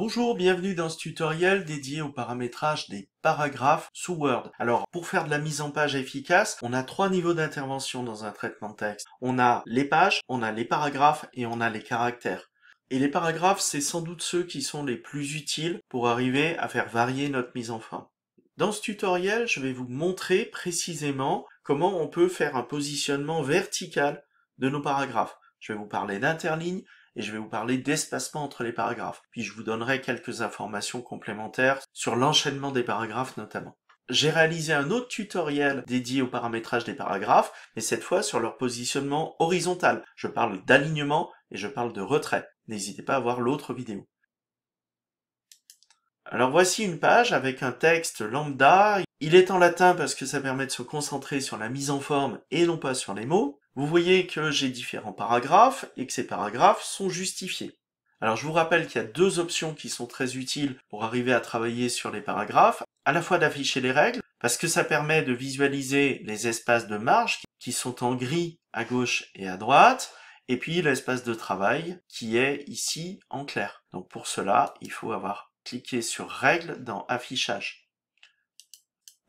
Bonjour, bienvenue dans ce tutoriel dédié au paramétrage des paragraphes sous Word. Alors, pour faire de la mise en page efficace, on a trois niveaux d'intervention dans un traitement de texte. On a les pages, on a les paragraphes et on a les caractères. Et les paragraphes, c'est sans doute ceux qui sont les plus utiles pour arriver à faire varier notre mise en forme. Dans ce tutoriel, je vais vous montrer précisément comment on peut faire un positionnement vertical de nos paragraphes. Je vais vous parler d'interligne et je vais vous parler d'espacement entre les paragraphes. Puis je vous donnerai quelques informations complémentaires sur l'enchaînement des paragraphes notamment. J'ai réalisé un autre tutoriel dédié au paramétrage des paragraphes, mais cette fois sur leur positionnement horizontal. Je parle d'alignement et je parle de retrait. N'hésitez pas à voir l'autre vidéo. Alors voici une page avec un texte lambda. Il est en latin parce que ça permet de se concentrer sur la mise en forme et non pas sur les mots. Vous voyez que j'ai différents paragraphes et que ces paragraphes sont justifiés. Alors je vous rappelle qu'il y a deux options qui sont très utiles pour arriver à travailler sur les paragraphes, à la fois d'afficher les règles, parce que ça permet de visualiser les espaces de marge qui sont en gris à gauche et à droite, et puis l'espace de travail qui est ici en clair. Donc pour cela, il faut avoir cliqué sur règles dans affichage.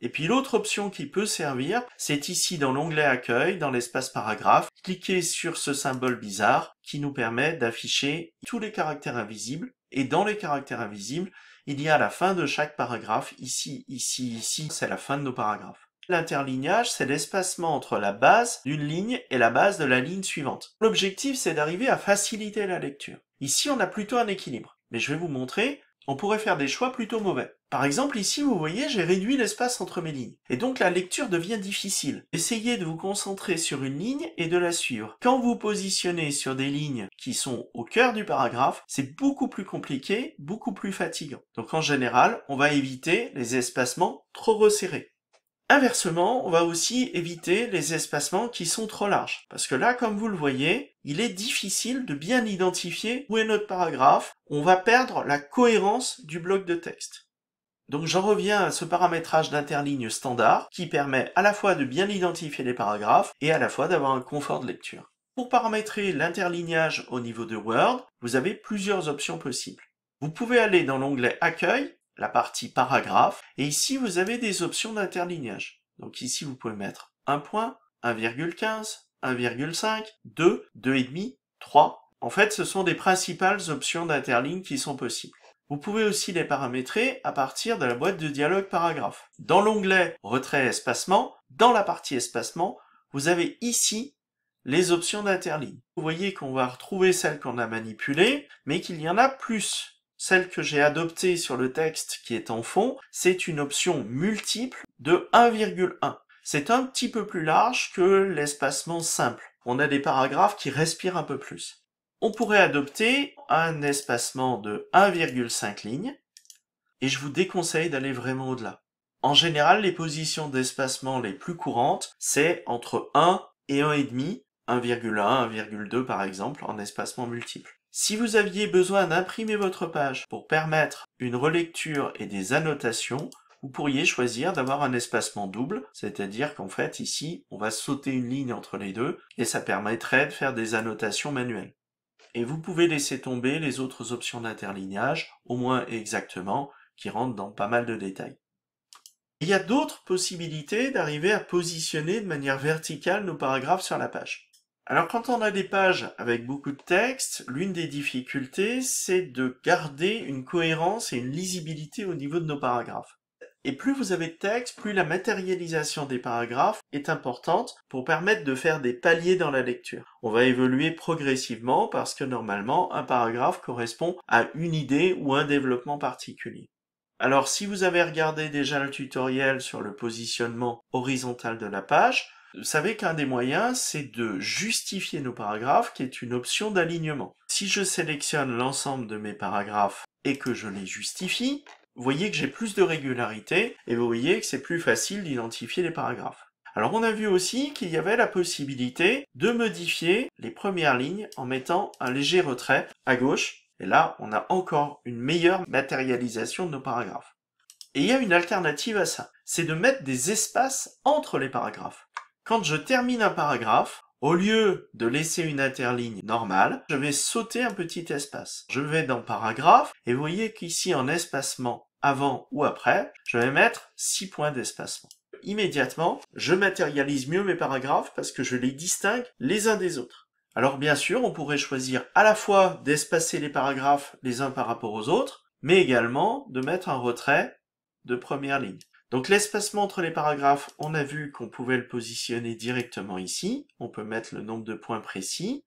Et puis l'autre option qui peut servir, c'est ici dans l'onglet accueil, dans l'espace paragraphe, cliquer sur ce symbole bizarre qui nous permet d'afficher tous les caractères invisibles. Et dans les caractères invisibles, il y a la fin de chaque paragraphe, ici, ici, ici, c'est la fin de nos paragraphes. L'interlignage, c'est l'espacement entre la base d'une ligne et la base de la ligne suivante. L'objectif, c'est d'arriver à faciliter la lecture. Ici, on a plutôt un équilibre. Mais je vais vous montrer on pourrait faire des choix plutôt mauvais. Par exemple, ici, vous voyez, j'ai réduit l'espace entre mes lignes. Et donc la lecture devient difficile. Essayez de vous concentrer sur une ligne et de la suivre. Quand vous positionnez sur des lignes qui sont au cœur du paragraphe, c'est beaucoup plus compliqué, beaucoup plus fatigant. Donc en général, on va éviter les espacements trop resserrés. Inversement, on va aussi éviter les espacements qui sont trop larges. Parce que là, comme vous le voyez, il est difficile de bien identifier où est notre paragraphe, on va perdre la cohérence du bloc de texte. Donc j'en reviens à ce paramétrage d'interligne standard qui permet à la fois de bien identifier les paragraphes et à la fois d'avoir un confort de lecture. Pour paramétrer l'interlignage au niveau de Word, vous avez plusieurs options possibles. Vous pouvez aller dans l'onglet Accueil, la partie paragraphe, et ici vous avez des options d'interlignage. Donc ici vous pouvez mettre un point, 1,15, 1,5, 2, 2,5, 3. En fait, ce sont des principales options d'interligne qui sont possibles. Vous pouvez aussi les paramétrer à partir de la boîte de dialogue paragraphe. Dans l'onglet Retrait espacement, dans la partie espacement, vous avez ici les options d'interligne. Vous voyez qu'on va retrouver celles qu'on a manipulées, mais qu'il y en a plus. Celle que j'ai adoptée sur le texte qui est en fond, c'est une option multiple de 1,1 c'est un petit peu plus large que l'espacement simple. On a des paragraphes qui respirent un peu plus. On pourrait adopter un espacement de 1,5 lignes, et je vous déconseille d'aller vraiment au-delà. En général, les positions d'espacement les plus courantes, c'est entre 1 et 1,5, 1,1, 1,2 par exemple, en espacement multiple. Si vous aviez besoin d'imprimer votre page pour permettre une relecture et des annotations, vous pourriez choisir d'avoir un espacement double, c'est-à-dire qu'en fait ici, on va sauter une ligne entre les deux, et ça permettrait de faire des annotations manuelles. Et vous pouvez laisser tomber les autres options d'interlignage, au moins exactement, qui rentrent dans pas mal de détails. Il y a d'autres possibilités d'arriver à positionner de manière verticale nos paragraphes sur la page. Alors quand on a des pages avec beaucoup de texte, l'une des difficultés, c'est de garder une cohérence et une lisibilité au niveau de nos paragraphes. Et plus vous avez de texte, plus la matérialisation des paragraphes est importante pour permettre de faire des paliers dans la lecture. On va évoluer progressivement parce que normalement un paragraphe correspond à une idée ou un développement particulier. Alors si vous avez regardé déjà le tutoriel sur le positionnement horizontal de la page, vous savez qu'un des moyens, c'est de justifier nos paragraphes, qui est une option d'alignement. Si je sélectionne l'ensemble de mes paragraphes et que je les justifie, vous voyez que j'ai plus de régularité et vous voyez que c'est plus facile d'identifier les paragraphes. Alors on a vu aussi qu'il y avait la possibilité de modifier les premières lignes en mettant un léger retrait à gauche. Et là, on a encore une meilleure matérialisation de nos paragraphes. Et il y a une alternative à ça, c'est de mettre des espaces entre les paragraphes. Quand je termine un paragraphe, au lieu de laisser une interligne normale, je vais sauter un petit espace. Je vais dans paragraphe et vous voyez qu'ici en espacement avant ou après, je vais mettre 6 points d'espacement. Immédiatement, je matérialise mieux mes paragraphes parce que je les distingue les uns des autres. Alors bien sûr, on pourrait choisir à la fois d'espacer les paragraphes les uns par rapport aux autres, mais également de mettre un retrait de première ligne. Donc l'espacement entre les paragraphes, on a vu qu'on pouvait le positionner directement ici. On peut mettre le nombre de points précis.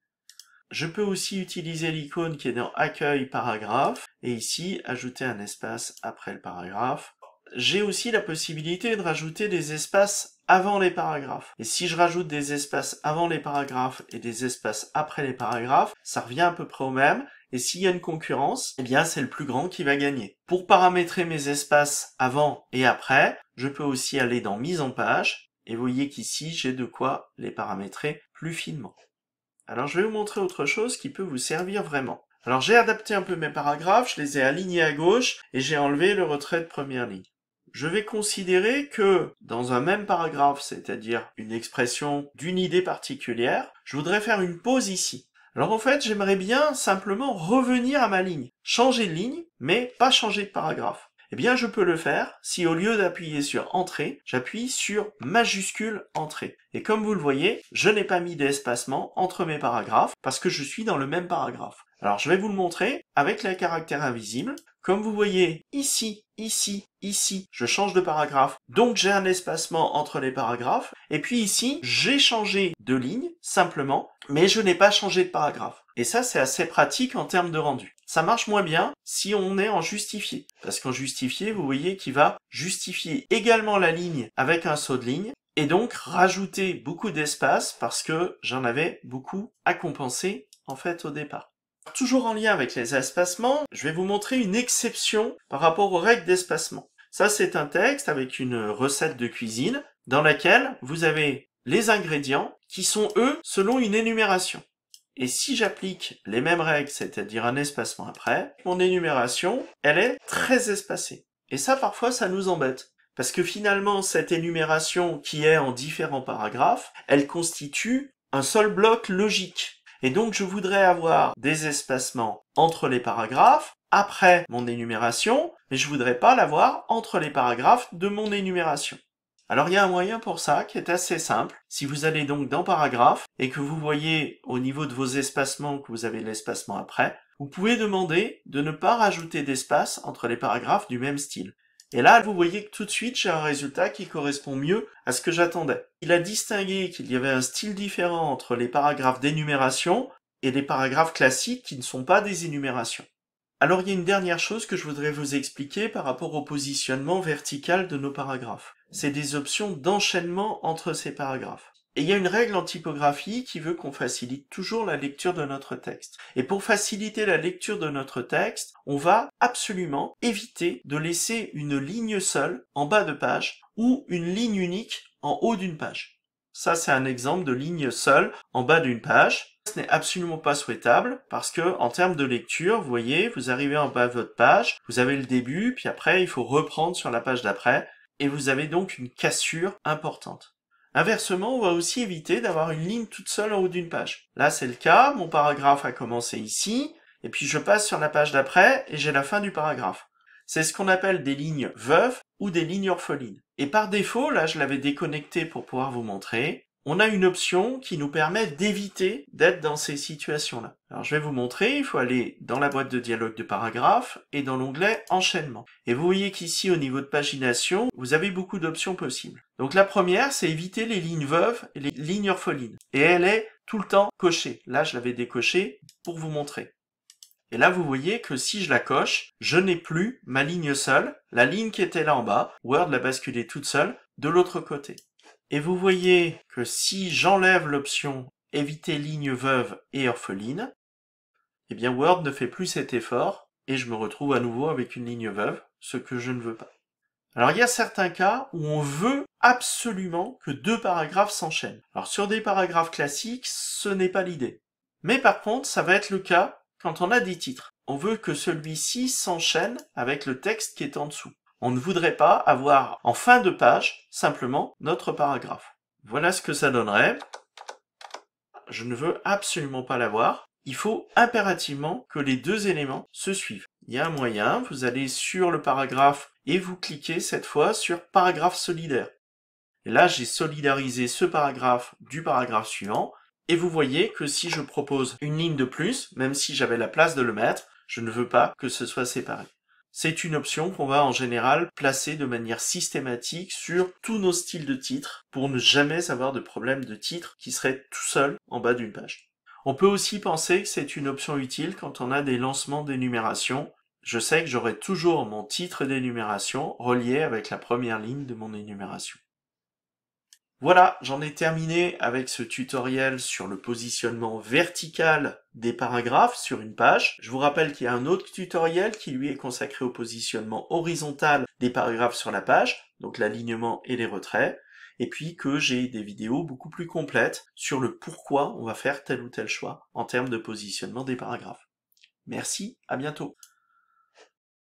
Je peux aussi utiliser l'icône qui est dans Accueil paragraphe et ici ajouter un espace après le paragraphe. J'ai aussi la possibilité de rajouter des espaces avant les paragraphes. Et si je rajoute des espaces avant les paragraphes et des espaces après les paragraphes, ça revient à peu près au même. Et s'il y a une concurrence, eh bien c'est le plus grand qui va gagner. Pour paramétrer mes espaces avant et après, je peux aussi aller dans mise en page et voyez qu'ici j'ai de quoi les paramétrer plus finement. Alors je vais vous montrer autre chose qui peut vous servir vraiment. Alors j'ai adapté un peu mes paragraphes, je les ai alignés à gauche et j'ai enlevé le retrait de première ligne. Je vais considérer que dans un même paragraphe, c'est-à-dire une expression d'une idée particulière, je voudrais faire une pause ici. Alors en fait, j'aimerais bien simplement revenir à ma ligne. Changer de ligne, mais pas changer de paragraphe. Eh bien, je peux le faire si au lieu d'appuyer sur entrée, j'appuie sur majuscule entrée. Et comme vous le voyez, je n'ai pas mis d'espacement entre mes paragraphes parce que je suis dans le même paragraphe. Alors, je vais vous le montrer avec les caractères invisibles. Comme vous voyez, ici, ici, ici, je change de paragraphe, donc j'ai un espacement entre les paragraphes. Et puis ici, j'ai changé de ligne, simplement, mais je n'ai pas changé de paragraphe. Et ça, c'est assez pratique en termes de rendu. Ça marche moins bien si on est en justifié. Parce qu'en justifié, vous voyez qu'il va justifier également la ligne avec un saut de ligne et donc rajouter beaucoup d'espace parce que j'en avais beaucoup à compenser en fait au départ. Toujours en lien avec les espacements, je vais vous montrer une exception par rapport aux règles d'espacement. Ça, c'est un texte avec une recette de cuisine dans laquelle vous avez les ingrédients qui sont, eux, selon une énumération. Et si j'applique les mêmes règles, c'est-à-dire un espacement après, mon énumération, elle est très espacée. Et ça, parfois, ça nous embête. Parce que finalement, cette énumération qui est en différents paragraphes, elle constitue un seul bloc logique. Et donc, je voudrais avoir des espacements entre les paragraphes, après mon énumération, mais je voudrais pas l'avoir entre les paragraphes de mon énumération. Alors il y a un moyen pour ça qui est assez simple. Si vous allez donc dans paragraphe et que vous voyez au niveau de vos espacements que vous avez l'espacement après, vous pouvez demander de ne pas rajouter d'espace entre les paragraphes du même style. Et là, vous voyez que tout de suite, j'ai un résultat qui correspond mieux à ce que j'attendais. Il a distingué qu'il y avait un style différent entre les paragraphes d'énumération et les paragraphes classiques qui ne sont pas des énumérations. Alors il y a une dernière chose que je voudrais vous expliquer par rapport au positionnement vertical de nos paragraphes. C'est des options d'enchaînement entre ces paragraphes. Et il y a une règle en typographie qui veut qu'on facilite toujours la lecture de notre texte. Et pour faciliter la lecture de notre texte, on va absolument éviter de laisser une ligne seule en bas de page ou une ligne unique en haut d'une page. Ça, c'est un exemple de ligne seule en bas d'une page. Ce n'est absolument pas souhaitable parce que, en termes de lecture, vous voyez, vous arrivez en bas de votre page, vous avez le début, puis après, il faut reprendre sur la page d'après, et vous avez donc une cassure importante. Inversement, on va aussi éviter d'avoir une ligne toute seule en haut d'une page. Là, c'est le cas, mon paragraphe a commencé ici, et puis je passe sur la page d'après, et j'ai la fin du paragraphe. C'est ce qu'on appelle des lignes veuves ou des lignes orphelines. Et par défaut, là je l'avais déconnecté pour pouvoir vous montrer, on a une option qui nous permet d'éviter d'être dans ces situations-là. Alors je vais vous montrer, il faut aller dans la boîte de dialogue de paragraphe et dans l'onglet enchaînement. Et vous voyez qu'ici au niveau de pagination, vous avez beaucoup d'options possibles. Donc la première, c'est éviter les lignes veuves et les lignes orphelines. Et elle est tout le temps cochée. Là, je l'avais décochée pour vous montrer. Et là, vous voyez que si je la coche, je n'ai plus ma ligne seule, la ligne qui était là en bas, Word l'a basculée toute seule de l'autre côté. Et vous voyez que si j'enlève l'option éviter ligne veuve et orpheline, eh bien Word ne fait plus cet effort et je me retrouve à nouveau avec une ligne veuve, ce que je ne veux pas. Alors il y a certains cas où on veut absolument que deux paragraphes s'enchaînent. Alors sur des paragraphes classiques, ce n'est pas l'idée. Mais par contre, ça va être le cas quand on a des titres. On veut que celui-ci s'enchaîne avec le texte qui est en dessous. On ne voudrait pas avoir en fin de page simplement notre paragraphe. Voilà ce que ça donnerait. Je ne veux absolument pas l'avoir. Il faut impérativement que les deux éléments se suivent. Il y a un moyen, vous allez sur le paragraphe et vous cliquez cette fois sur paragraphe solidaire. là, j'ai solidarisé ce paragraphe du paragraphe suivant et vous voyez que si je propose une ligne de plus, même si j'avais la place de le mettre, je ne veux pas que ce soit séparé. C'est une option qu'on va en général placer de manière systématique sur tous nos styles de titres pour ne jamais avoir de problème de titre qui serait tout seul en bas d'une page. On peut aussi penser que c'est une option utile quand on a des lancements d'énumération. Je sais que j'aurai toujours mon titre d'énumération relié avec la première ligne de mon énumération. Voilà, j'en ai terminé avec ce tutoriel sur le positionnement vertical des paragraphes sur une page. Je vous rappelle qu'il y a un autre tutoriel qui lui est consacré au positionnement horizontal des paragraphes sur la page, donc l'alignement et les retraits, et puis que j'ai des vidéos beaucoup plus complètes sur le pourquoi on va faire tel ou tel choix en termes de positionnement des paragraphes. Merci, à bientôt